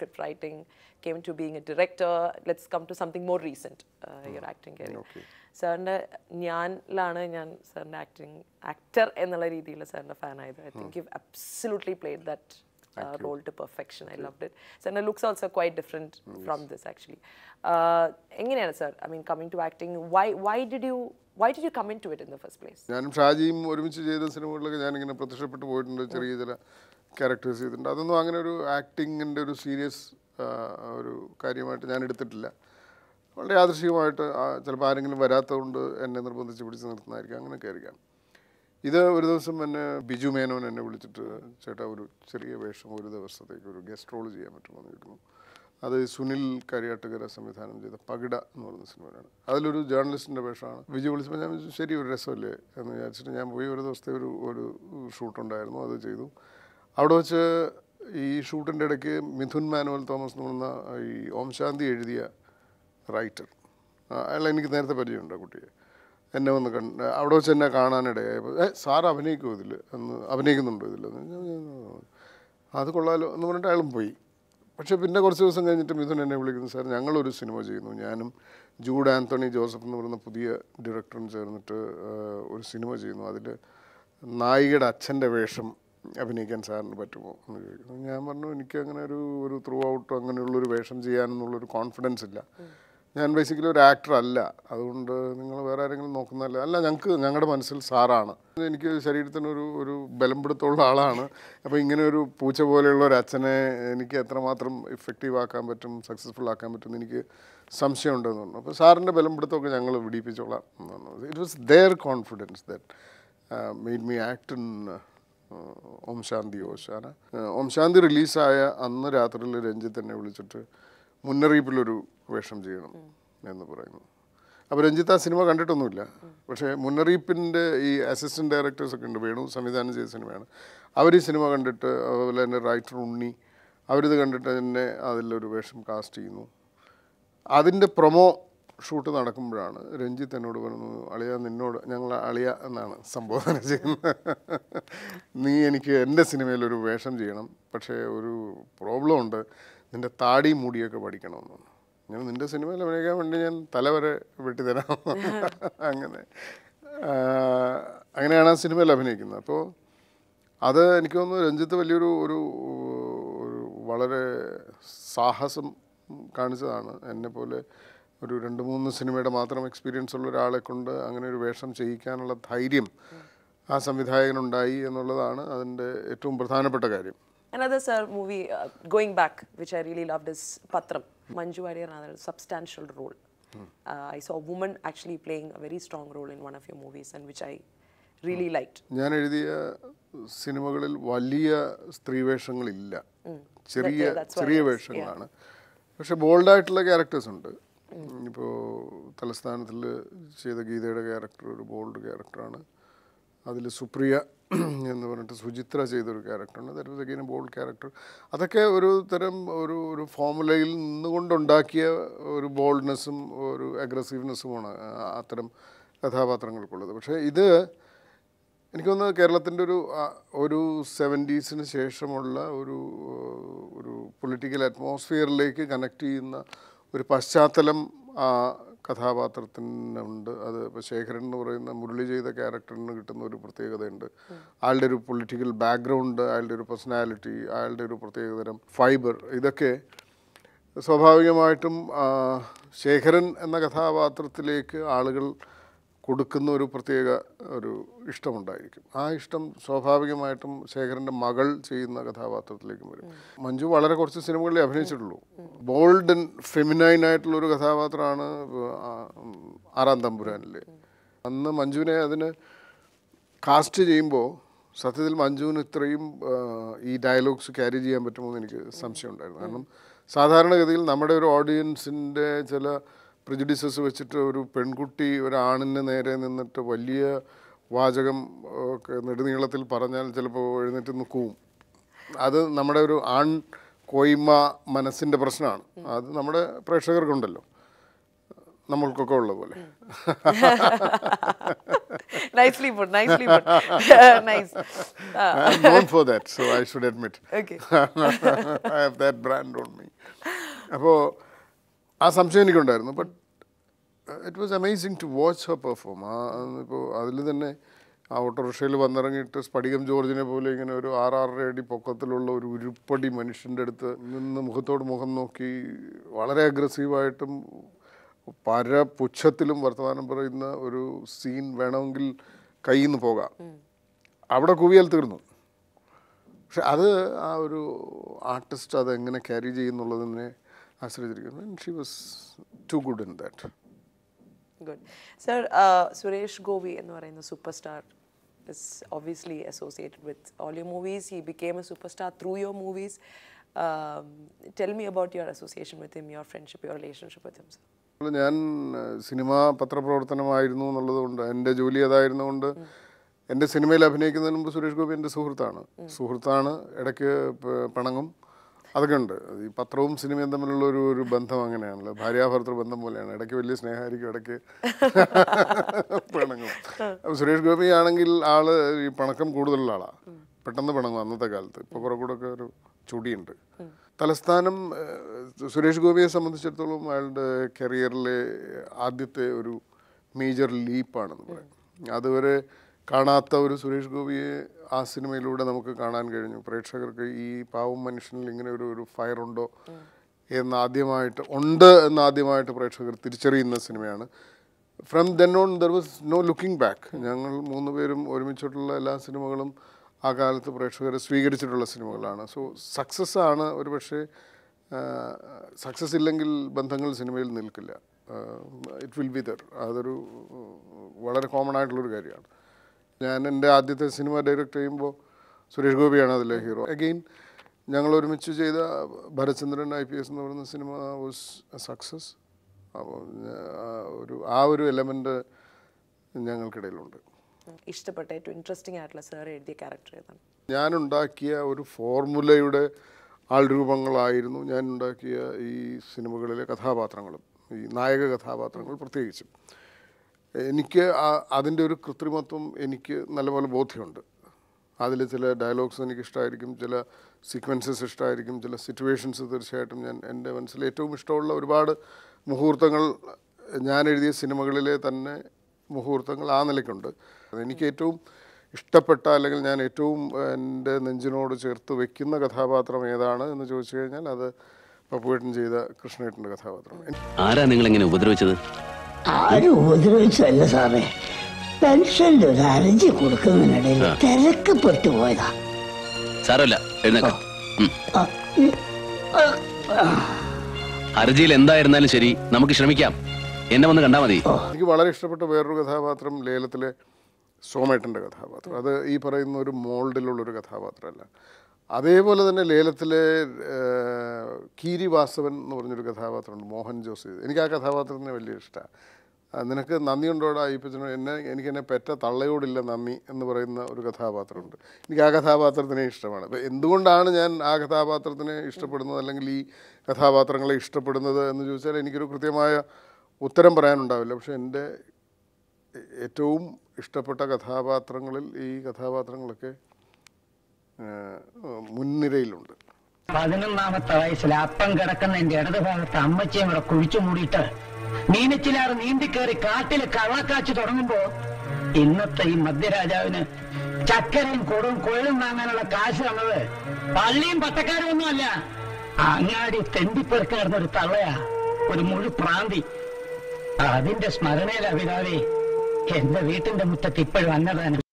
script writing, came to being a director. Let's come to something more recent, uh, mm. your acting career. Okay. സാറിൻ്റെ ഞാനിലാണ് ഞാൻ സാറിൻ്റെ acting actor എന്നുള്ള fan either. I think think you've absolutely played that uh, role to perfection. I loved it. So, and it looks also quite different yes. from this actually. Uh, എങ്ങനെയാണ് sir I mean coming to acting why why did you why did you coming to it in the first place ഞാനും ഷാജിയും ഒരുമിച്ച് ചെയ്ത സിനിമകളിലൊക്കെ ഞാനിങ്ങനെ പ്രത്യക്ഷപ്പെട്ടു പോയിട്ടുണ്ട് to ചില ക്യാരക്ടേഴ്സ് ചെയ്തിട്ടുണ്ട് അതൊന്നും അങ്ങനെ ഒരു ആക്ടിങ്ങിൻ്റെ ഒരു സീരിയസ് ഒരു കാര്യമായിട്ട് ഞാൻ എടുത്തിട്ടില്ല വളരെ യാദൃശികമായിട്ട് ചിലപ്പോൾ ആരെങ്കിലും വരാത്തതുകൊണ്ട് എന്നെ നിർബന്ധിച്ച് പിടിച്ച് നിർത്തുന്നതായിരിക്കും അങ്ങനെയൊക്കെ ആയിരിക്കാം ഇത് ഒരു ദിവസം എന്നെ ബിജു മേനോൻ എന്നെ വിളിച്ചിട്ട് ചേട്ടാ ഒരു ചെറിയ വേഷം ഒരു ദിവസത്തേക്ക് ഒരു ഗസ്റ്റ് റോൾ ചെയ്യാൻ പറ്റുമെന്ന് ചോദിക്കുന്നു അത് സുനിൽ കരിയാട്ടുകര സംവിധാനം ചെയ്ത പകിട എന്ന് പറയുന്ന സിനിമയാണ് അതിലൊരു ജേർണലിസ്റ്റിൻ്റെ വേഷമാണ് ബിജു വിളിച്ചപ്പോൾ ഞാൻ ശരി ഒരു രസമല്ലേ എന്ന് വിചാരിച്ചിട്ട് ഞാൻ പോയി ഒരു ദിവസത്തെ ഒരു ഒരു ഷൂട്ടുണ്ടായിരുന്നു അത് ചെയ്തു അവിടെ വെച്ച് ഈ ഷൂട്ടിൻ്റെ ഇടയ്ക്ക് മിഥുൻ മാനുവൽ തോമസ് എന്ന് പറയുന്ന ഈ ഓം ശാന്തി എഴുതിയ റൈറ്റർ അയാൾ എനിക്ക് നേരത്തെ പരിചയമുണ്ട് കുട്ടിയെ എന്നെ വന്ന് കണ്ട് അവിടെ വെച്ച് എന്നെ കാണാനിടയായപ്പോൾ ഏ സാർ അഭിനയിക്കുമോ ഇതിൽ എന്ന് അഭിനയിക്കുന്നുണ്ടോ ഇതിൽ അത് കൊള്ളാലോ എന്ന് പറഞ്ഞിട്ട് അയാളും പോയി പക്ഷേ പിന്നെ കുറച്ച് ദിവസം കഴിഞ്ഞിട്ട് മിഥുൻ എന്നെ വിളിക്കുന്നു സാർ ഞങ്ങളൊരു സിനിമ ചെയ്യുന്നു ഞാനും ജൂഡ് ആന്റണി ജോസഫ് എന്ന് പറയുന്ന പുതിയ ഡിറക്ടറും ചേർന്നിട്ട് ഒരു സിനിമ ചെയ്യുന്നു അതിൽ നായികയുടെ അച്ഛൻ്റെ വേഷം അഭിനയിക്കാൻ സാറിന് പറ്റുമോ എന്ന് ചോദിക്കുന്നു ഞാൻ പറഞ്ഞു എനിക്ക് അങ്ങനെ ഒരു ഒരു ത്രൂ ഔട്ട് അങ്ങനെയുള്ളൊരു വേഷം ചെയ്യാനെന്നുള്ളൊരു കോൺഫിഡൻസ് ഇല്ല ഞാൻ ബേസിക്കലി ഒരു ആക്ടർ അല്ല അതുകൊണ്ട് നിങ്ങൾ വേറെ ആരെങ്കിലും നോക്കുന്നതല്ല അല്ല ഞങ്ങൾക്ക് ഞങ്ങളുടെ മനസ്സിൽ സാറാണ് എനിക്ക് ശരീരത്തിനൊരു ഒരു ബലംപിടുത്തമുള്ള ആളാണ് അപ്പോൾ ഇങ്ങനെ ഒരു പൂച്ച പോലെയുള്ള ഒരു അച്ഛനെ എനിക്ക് എത്രമാത്രം ഇഫക്റ്റീവ് ആക്കാൻ പറ്റും സക്സസ്ഫുൾ ആക്കാൻ പറ്റും എനിക്ക് സംശയമുണ്ടെന്ന് പറഞ്ഞു അപ്പോൾ സാറിൻ്റെ ബലംപിടുത്തമൊക്കെ ഞങ്ങൾ വിടിപ്പിച്ചോളാം എന്ന് പറഞ്ഞു it was their confidence that made me act in Om Shanthi Oshana Om ശാന്തി റിലീസായ അന്ന് രാത്രിയിൽ രഞ്ജിത്ത് എന്നെ വിളിച്ചിട്ട് മുന്നറിയിപ്പിലൊരു വേഷം ചെയ്യണം എന്ന് പറയുന്നു അപ്പോൾ രഞ്ജിത്ത് ആ സിനിമ കണ്ടിട്ടൊന്നുമില്ല പക്ഷേ മുന്നറിയിപ്പിൻ്റെ ഈ അസിസ്റ്റൻറ്റ് ഡയറക്ടേഴ്സൊക്കെ ഉണ്ട് വേണു സംവിധാനം ചെയ്ത സിനിമയാണ് അവർ ഈ സിനിമ കണ്ടിട്ട് അതുപോലെ തന്നെ റൈറ്റർ ഉണ്ണി അവരിത് കണ്ടിട്ട് തന്നെ അതിലൊരു വേഷം കാസ്റ്റ് ചെയ്യുന്നു അതിൻ്റെ പ്രൊമോ ഷൂട്ട് നടക്കുമ്പോഴാണ് രഞ്ജിത്ത് എന്നോട് പറയുന്നത് അളിയ നിന്നോട് ഞങ്ങൾ അളിയ എന്നാണ് സംബോധന ചെയ്യുന്നത് നീ എനിക്ക് എൻ്റെ സിനിമയിൽ ഒരു വേഷം ചെയ്യണം പക്ഷേ ഒരു പ്രോബ്ലം ഉണ്ട് നിൻ്റെ താടി മുടിയൊക്കെ പഠിക്കണമെന്ന് ഞാൻ നിൻ്റെ സിനിമയിൽ അഭിനയിക്കാൻ വേണ്ടി ഞാൻ തലവരെ വെട്ടിത്തരാം അങ്ങനെ അങ്ങനെയാണ് ആ സിനിമയിൽ അഭിനയിക്കുന്നത് അപ്പോൾ അത് എനിക്ക് തോന്നുന്നു രഞ്ജിത്ത് വലിയൊരു ഒരു വളരെ സാഹസം കാണിച്ചതാണ് എന്നെ പോലെ ഒരു രണ്ട് മൂന്ന് സിനിമയുടെ മാത്രം എക്സ്പീരിയൻസ് ഉള്ള ഒരാളെ കൊണ്ട് അങ്ങനെ ഒരു വേഷം ചെയ്യിക്കാനുള്ള ധൈര്യം ആ സംവിധായകനുണ്ടായി എന്നുള്ളതാണ് അതിൻ്റെ ഏറ്റവും പ്രധാനപ്പെട്ട കാര്യം another sir movie uh, going back which i really loved is patram manju warrier another substantial role hmm. uh, i saw a woman actually playing a very strong role in one of your movies and which i really hmm. liked ഞാൻ എഴുതിയ സിനിമകളിൽ വലിയ സ്ത്രീവേഷങ്ങളില്ല ചെറിയ ചെറിയ വേഷങ്ങളാണ് പക്ഷെ ബോൾഡായിട്ടുള്ള characters ഉണ്ട് ഇപ്പോൾ തലസ്ഥാനത്തിൽ ചെയ്ത ഗീതയുടെ ക്യാരക്ടർ ഒരു ബോൾഡ് ക്യാരക്ടറാണ് അതിൽ സുപ്രിയ എന്ന് പറഞ്ഞിട്ട് സുചിത്ര ചെയ്തൊരു ക്യാരക്ടറാണ് ദാറ്റ് ബോൾഡ് ക്യാരക്ടർ അതൊക്കെ ഒരു തരം ഒരു ഒരു ഫോമുലയിൽ നിന്നുകൊണ്ടുണ്ടാക്കിയ ഒരു ബോൾഡ്നെസ്സും ഒരു അഗ്രസീവ്നെസ്സുമാണ് അത്തരം കഥാപാത്രങ്ങൾക്കുള്ളത് പക്ഷേ ഇത് എനിക്ക് കേരളത്തിൻ്റെ ഒരു ഒരു സെവൻറ്റീസിന് ശേഷമുള്ള ഒരു ഒരു പൊളിറ്റിക്കൽ അറ്റ്മോസ്ഫിയറിലേക്ക് കണക്ട് ചെയ്യുന്ന ഒരു പശ്ചാത്തലം ആ കഥാപാത്രത്തിനുണ്ട് അത് ഇപ്പോൾ ശേഖരൻ എന്ന് പറയുന്ന മുരളി ചെയ്ത ക്യാരക്ടറിന് കിട്ടുന്ന ഒരു പ്രത്യേകതയുണ്ട് അയാളുടെ ഒരു പൊളിറ്റിക്കൽ ബാക്ക്ഗ്രൗണ്ട് അയാളുടെ ഒരു പേഴ്സണാലിറ്റി അയാളുടെ ഒരു പ്രത്യേകതരം ഫൈബർ ഇതൊക്കെ സ്വാഭാവികമായിട്ടും ശേഖരൻ എന്ന കഥാപാത്രത്തിലേക്ക് ആളുകൾ കൊടുക്കുന്ന ഒരു പ്രത്യേക ഒരു ഇഷ്ടമുണ്ടായിരിക്കും ആ ഇഷ്ടം സ്വാഭാവികമായിട്ടും ശേഖരൻ്റെ മകൾ ചെയ്യുന്ന കഥാപാത്രത്തിലേക്കും വരും മഞ്ജു വളരെ കുറച്ച് സിനിമകളിൽ അഭിനയിച്ചിട്ടുള്ളൂ ബോൾഡ് ആൻഡ് ഫെമിനൈൻ ആയിട്ടുള്ള ഒരു കഥാപാത്രമാണ് ആറാം തമ്പുരാനിൽ അന്ന് മഞ്ജുവിനെ അതിന് കാസ്റ്റ് ചെയ്യുമ്പോൾ സത്യത്തിൽ മഞ്ജുവിന് ഇത്രയും ഈ ഡയലോഗ്സ് ക്യാരി ചെയ്യാൻ പറ്റുമോ എന്ന് എനിക്ക് സംശയമുണ്ടായിരുന്നു കാരണം സാധാരണഗതിയിൽ നമ്മുടെ ഒരു ഓഡിയൻസിൻ്റെ ചില പ്രിജുഡിസസ് വെച്ചിട്ട് ഒരു പെൺകുട്ടി ഒരാണിന് നേരെ നിന്നിട്ട് വലിയ വാചകം നെടുനീളത്തിൽ പറഞ്ഞാൽ ചിലപ്പോൾ എഴുന്നേറ്റ് നിൽക്കും അത് നമ്മുടെ ഒരു ആൺ കോയ്മ മനസ്സിൻ്റെ പ്രശ്നമാണ് അത് നമ്മുടെ പ്രേക്ഷകർക്കുണ്ടല്ലോ നമ്മൾക്കൊക്കെ ഉള്ള പോലെ nicely for that so I should admit okay I have that brand on me അപ്പോൾ ആ സംശയം എനിക്കുണ്ടായിരുന്നു but it was amazing to watch her perform ആ ഇപ്പോൾ അതിൽ തന്നെ ആ ഓട്ടോറിക്ഷയിൽ വന്നിറങ്ങിയിട്ട് സ്പടികം ജോർജിനെ പോലെ ഇങ്ങനെ ഒരു ആറാറര അടി പൊക്കത്തിലുള്ള ഒരു ഉരുപ്പടി മനുഷ്യൻ്റെ അടുത്ത് നിന്ന് മുഖത്തോട് മുഖം നോക്കി വളരെ അഗ്രസീവായിട്ടും പര പുച്ഛത്തിലും വർത്തമാനം പറയുന്ന ഒരു സീൻ വേണമെങ്കിൽ കയ്യിൽ നിന്ന് പോകാം അവിടെ കുവിയാൽ തീർന്നു പക്ഷെ അത് ആ ഒരു ആർട്ടിസ്റ്റ് അത് എങ്ങനെ ക്യാരി ചെയ്യുന്നുള്ളതിനെ ആശ്രയിച്ചിരിക്കുന്നു she was too good in that good sir Suresh Gopi എന്ന് പറയുന്ന super star is obviously associated with all your movies he became a super star through your movies tell me about your association with him your friendship your relationship with him sir ഞാൻ cinema uh, പത്രപ്രവർത്തനമായിരുന്നു എന്നുള്ളതുകൊണ്ട് എൻ്റെ ജോലി അതായിരുന്നുകൊണ്ട് എൻ്റെ സിനിമയിൽ അഭിനയിക്കുന്നതിന് മുമ്പ് സുരേഷ് ഗോപി എൻ്റെ സുഹൃത്താണ് സുഹൃത്താണ് ഇടയ്ക്ക് പിണങ്ങും അതൊക്കെ ഉണ്ട് ഈ പത്രവും സിനിമയും തമ്മിലുള്ള ഒരു ഒരു ബന്ധം അങ്ങനെയാണല്ലോ ഭാര്യാഭർത്തൃ ബന്ധം പോലെയാണ് ഇടയ്ക്ക് വലിയ സ്നേഹമായിരിക്കും ഇടയ്ക്ക് പിണങ്ങും അപ്പം സുരേഷ് ഗോപി ആണെങ്കിൽ ആള് ഈ പണക്കം കൂടുതലുള്ള ആളാണ് പെട്ടെന്ന് പിണങ്ങും അന്നത്തെ കാലത്ത് ഇപ്പോൾ കുറെ കൂടെ ഒക്കെ ഒരു ചുടിയുണ്ട് തലസ്ഥാനം സുരേഷ് ഗോപിയെ സംബന്ധിച്ചിടത്തോളം അയാളുടെ കരിയറിലെ ആദ്യത്തെ ഒരു മേജർ ലീപ്പാണെന്ന് പറയാം അതുവരെ കാണാത്ത ഒരു സുരേഷ് ഗോപിയെ ആ സിനിമയിലൂടെ നമുക്ക് കാണാൻ കഴിഞ്ഞു പ്രേക്ഷകർക്ക് ഈ പാവം മനുഷ്യനിൽ ഇങ്ങനെ ഒരു ഒരു ഫയറുണ്ടോ എന്നാദ്യമായിട്ട് ഉണ്ട് എന്നാദ്യമായിട്ട് പ്രേക്ഷകർ തിരിച്ചറിയുന്ന സിനിമയാണ് from then on there was no looking back ഞങ്ങൾ മൂന്ന് പേരും ഒരുമിച്ചിട്ടുള്ള എല്ലാ സിനിമകളും ആ കാലത്ത് പ്രേക്ഷകരെ സ്വീകരിച്ചിട്ടുള്ള സിനിമകളാണ് സോ സക്സസ് ആണ് പക്ഷേ സക്സസ് ഇല്ലെങ്കിൽ ബന്ധങ്ങൾ സിനിമയിൽ നിൽക്കില്ല ഇറ്റ് വിൽ ബി ദർ അതൊരു വളരെ കോമൺ ആയിട്ടുള്ളൊരു കാര്യമാണ് ഞാൻ എൻ്റെ ആദ്യത്തെ സിനിമ ഡയറക്റ്റ് ചെയ്യുമ്പോൾ സുരേഷ് ഗോപിയാണ് അതിലെ ഹീറോ അഗെയിൻ ഞങ്ങൾ ഒരുമിച്ച് ചെയ്ത ഭരചന്ദ്രൻ ഐ പി എസ് എന്ന് പറയുന്ന സിനിമ വാസ് സക്സസ് ഒരു ആ ഒരു എലമെൻ്റ് ഞങ്ങൾക്കിടയിലുണ്ട് ഇഷ്ടപ്പെട്ട ഏറ്റവും ഇൻട്രസ്റ്റിംഗ് ആയിട്ടുള്ള സാർ എഴുതിയ ക്യാരക്ടർ ഏതാണ് ഞാൻ ഉണ്ടാക്കിയ ഒരു ഫോർമുലയുടെ ആൾരൂപങ്ങളായിരുന്നു ഞാൻ ഉണ്ടാക്കിയ ഈ സിനിമകളിലെ കഥാപാത്രങ്ങളും ഈ നായക കഥാപാത്രങ്ങൾ പ്രത്യേകിച്ചും എനിക്ക് അതിൻ്റെ ഒരു കൃത്രിമത്വം എനിക്ക് നല്ലപോലെ ബോധ്യമുണ്ട് അതിൽ ചില ഡയലോഗ്സ് എനിക്ക് ഇഷ്ടമായിരിക്കും ചില സീക്വൻസസ് ഇഷ്ടമായിരിക്കും ചില സിറ്റുവേഷൻസ് തീർച്ചയായിട്ടും ഞാൻ എൻ്റെ മനസ്സിൽ ഏറ്റവും ഇഷ്ടമുള്ള ഒരുപാട് മുഹൂർത്തങ്ങൾ ഞാൻ എഴുതിയ സിനിമകളിലെ തന്നെ മുഹൂർത്തങ്ങൾ ആ നിലയ്ക്കുണ്ട് എനിക്ക് ഏറ്റവും ഇഷ്ടപ്പെട്ട അല്ലെങ്കിൽ ഞാൻ ഏറ്റവും എൻ്റെ നെഞ്ചിനോട് ചേർത്ത് വെക്കുന്ന കഥാപാത്രം ഏതാണ് എന്ന് ചോദിച്ചു കഴിഞ്ഞാൽ അത് പപ്പുവേട്ടൻ ചെയ്ത കൃഷ്ണേട്ടൻ്റെ കഥാപാത്രം ആരാ നിങ്ങൾ എങ്ങനെ ഉപദ്രവിച്ചത് ആരും ഉപദ്രവിച്ചതല്ല സാറേ പെൻഷന്റെ ഒരു അരഞ്ചി കൊടുക്കുന്നതിനിടയിൽ തിരക്ക് പെട്ടു പോയതാ സാരമില്ല എഴുന്നേക്കാം ഹർജിയിൽ എന്തായിരുന്നാലും ശരി നമുക്ക് ശ്രമിക്കാം എന്നെ വന്ന് കണ്ടാൽ മതി എനിക്ക് വളരെ ഇഷ്ടപ്പെട്ട വേറൊരു കഥാപാത്രം ലേലത്തിലെ സോമേട്ടൻ്റെ കഥാപാത്രം അത് ഈ പറയുന്ന ഒരു മോൾഡിലുള്ള ഒരു കഥാപാത്രമല്ല അതേപോലെ തന്നെ ലേലത്തിലെ കീരി വാസവൻ എന്ന് പറഞ്ഞൊരു കഥാപാത്രമുണ്ട് മോഹൻ ജോസ് എനിക്ക് ആ കഥാപാത്രത്തിന് വലിയ ഇഷ്ടമാണ് നിനക്ക് നന്ദിയുണ്ടോടാ അയ്യപ്പച്ചനോ എന്നെ എനിക്ക് എന്നെ പെറ്റ തള്ളയോടില്ല നന്ദി എന്ന് പറയുന്ന ഒരു കഥാപാത്രമുണ്ട് എനിക്ക് ആ കഥാപാത്രത്തിനെ ഇഷ്ടമാണ് അപ്പോൾ എന്തുകൊണ്ടാണ് ഞാൻ ആ കഥാപാത്രത്തിനെ ഇഷ്ടപ്പെടുന്നത് അല്ലെങ്കിൽ ഈ കഥാപാത്രങ്ങളെ ഇഷ്ടപ്പെടുന്നത് എന്ന് ചോദിച്ചാൽ എനിക്കൊരു കൃത്യമായ ഉത്തരം പറയാനുണ്ടാവില്ല പക്ഷേ എൻ്റെ ഏറ്റവും ഇഷ്ടപ്പെട്ട കഥാപാത്രങ്ങളിൽ ഈ കഥാപാത്രങ്ങളൊക്കെ മുൻനിരയിലുണ്ട് പതിനൊന്നാമത്തെ വയസ്സിൽ അപ്പം കിടക്കുന്ന എന്റെ ഇടത് ഭാഗത്ത് അമ്മച്ചയും കൂടെ കുഴിച്ചു മൂടിയിട്ട് നീന്തി കയറി കാട്ടിൽ കള്ളക്കാച്ചു തുടങ്ങുമ്പോ ഇന്നത്തെ ഈ മധ്യരാജാവിന് ചക്കരയും കൊടും കൊഴലും വാങ്ങാനുള്ള കാശ് തന്നത് പള്ളിയും പത്തക്കാരും ഒന്നുമല്ല അങ്ങാടി തെണ്ടിപ്പെറുക്ക് ഒരു തള്ളയാ ഒരു മുഴു പ്രാന്തി അതിന്റെ സ്മരണയിലാ പിതാവേ എന്റെ വീട്ടിന്റെ മുറ്റത്ത് ഇപ്പോഴും അന്നദാനം